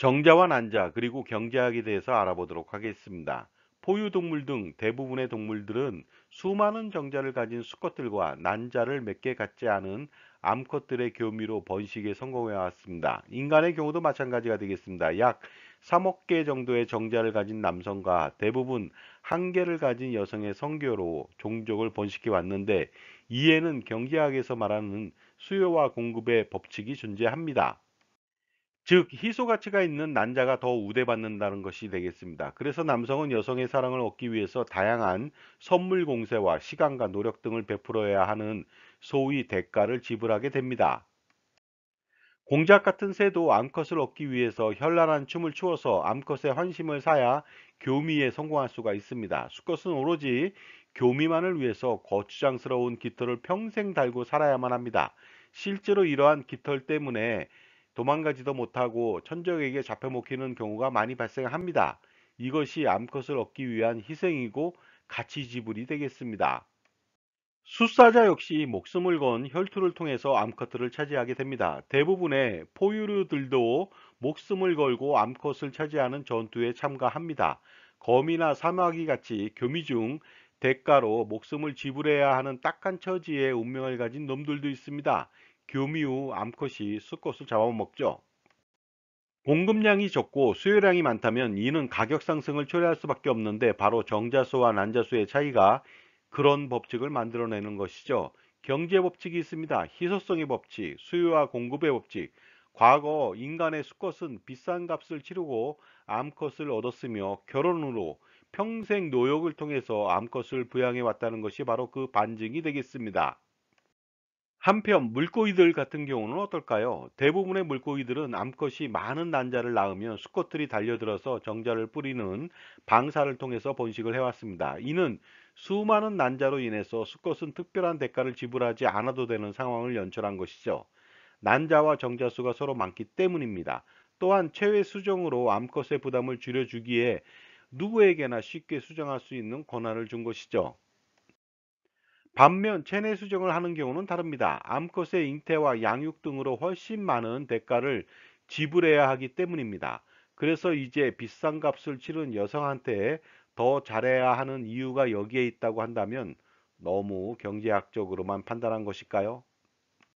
정자와 난자 그리고 경제학에 대해서 알아보도록 하겠습니다. 포유동물 등 대부분의 동물들은 수많은 정자를 가진 수컷들과 난자를 몇 개 갖지 않은 암컷들의 교미로 번식에 성공해 왔습니다. 인간의 경우도 마찬가지가 되겠습니다. 약 3억 개 정도의 정자를 가진 남성과 대부분 한 개를 가진 여성의 성교로 종족을 번식해 왔는데 이에는 경제학에서 말하는 수요와 공급의 법칙이 존재합니다. 즉 희소 가치가 있는 난자가 더 우대받는다는 것이 되겠습니다. 그래서 남성은 여성의 사랑을 얻기 위해서 다양한 선물 공세와 시간과 노력 등을 베풀어야 하는 소위 대가를 지불하게 됩니다. 공작 같은 새도 암컷을 얻기 위해서 현란한 춤을 추어서 암컷의 환심을 사야 교미에 성공할 수가 있습니다. 수컷은 오로지 교미만을 위해서 거추장스러운 깃털을 평생 달고 살아야만 합니다. 실제로 이러한 깃털 때문에 도망가지도 못하고 천적에게 잡혀먹히는 경우가 많이 발생합니다. 이것이 암컷을 얻기 위한 희생이고 가치 지불이 되겠습니다. 수사자 역시 목숨을 건 혈투를 통해서 암컷을 들 차지하게 됩니다. 대부분의 포유류들도 목숨을 걸고 암컷을 차지하는 전투에 참가합니다. 거미나 사마귀 같이 교미 중 대가로 목숨을 지불해야 하는 딱한 처지의 운명을 가진 놈들도 있습니다. 교미후 암컷이 수컷을 잡아먹죠. 공급량이 적고 수요량이 많다면 이는 가격 상승을 초래할 수밖에 없는데 바로 정자수와 난자수의 차이가 그런 법칙을 만들어내는 것이죠. 경제 법칙이 있습니다. 희소성의 법칙, 수요와 공급의 법칙. 과거 인간의 수컷은 비싼 값을 치르고 암컷을 얻었으며 결혼으로 평생 노역을 통해서 암컷을 부양해 왔다는 것이 바로 그 반증이 되겠습니다. 한편 물고기들 같은 경우는 어떨까요? 대부분의 물고기들은 암컷이 많은 난자를 낳으면 수컷들이 달려들어서 정자를 뿌리는 방사를 통해서 번식을 해왔습니다. 이는 수많은 난자로 인해서 수컷은 특별한 대가를 지불하지 않아도 되는 상황을 연출한 것이죠. 난자와 정자수가 서로 많기 때문입니다. 또한 최외 수정으로 암컷의 부담을 줄여주기에 누구에게나 쉽게 수정할 수 있는 권한을 준 것이죠. 반면 체내 수정을 하는 경우는 다릅니다. 암컷의 잉태와 양육 등으로 훨씬 많은 대가를 지불해야 하기 때문입니다. 그래서 이제 비싼 값을 치른 여성한테 더 잘해야 하는 이유가 여기에 있다고 한다면 너무 경제학적으로만 판단한 것일까요?